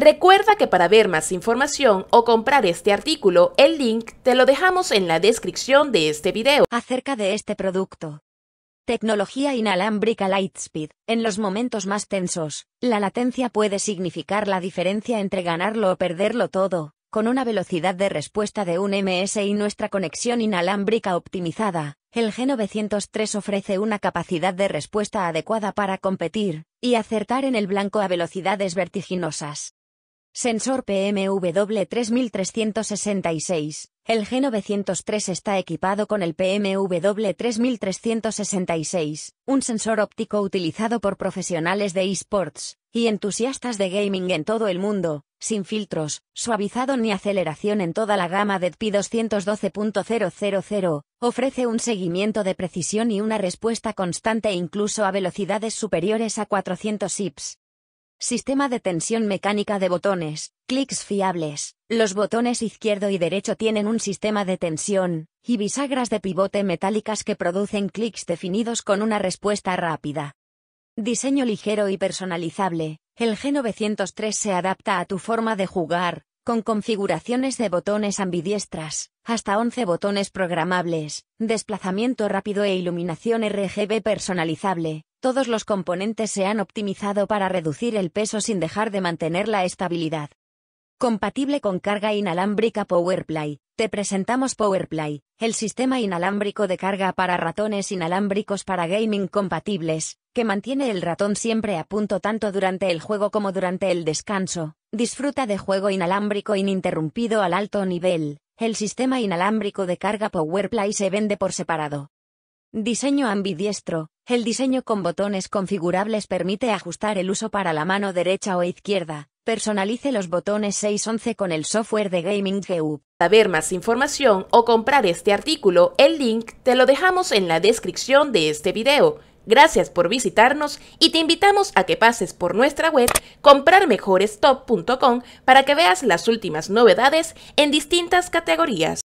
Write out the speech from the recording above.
Recuerda que para ver más información o comprar este artículo, el link te lo dejamos en la descripción de este video. Acerca de este producto. Tecnología inalámbrica Lightspeed. En los momentos más tensos, la latencia puede significar la diferencia entre ganarlo o perderlo todo, con una velocidad de respuesta de un MS y nuestra conexión inalámbrica optimizada. El G903 ofrece una capacidad de respuesta adecuada para competir y acertar en el blanco a velocidades vertiginosas. Sensor PMW3366. El G903 está equipado con el PMW3366, un sensor óptico utilizado por profesionales de esports y entusiastas de gaming en todo el mundo, sin filtros, suavizado ni aceleración en toda la gama de Pi 212.000, ofrece un seguimiento de precisión y una respuesta constante incluso a velocidades superiores a 400 IPS, Sistema de tensión mecánica de botones, clics fiables. Los botones izquierdo y derecho tienen un sistema de tensión, y bisagras de pivote metálicas que producen clics definidos con una respuesta rápida. Diseño ligero y personalizable. El G903 se adapta a tu forma de jugar, con configuraciones de botones ambidiestras, hasta 11 botones programables, desplazamiento rápido e iluminación RGB personalizable, todos los componentes se han optimizado para reducir el peso sin dejar de mantener la estabilidad. Compatible con carga inalámbrica PowerPlay, te presentamos PowerPlay, el sistema inalámbrico de carga para ratones inalámbricos para gaming compatibles, que mantiene el ratón siempre a punto tanto durante el juego como durante el descanso. Disfruta de juego inalámbrico ininterrumpido al alto nivel. El sistema inalámbrico de carga PowerPlay se vende por separado. Diseño ambidiestro, el diseño con botones configurables permite ajustar el uso para la mano derecha o izquierda. Personalice los botones 611 con el software de Gaming Para ver más información o comprar este artículo, el link te lo dejamos en la descripción de este video. Gracias por visitarnos y te invitamos a que pases por nuestra web comprarmejorestop.com para que veas las últimas novedades en distintas categorías.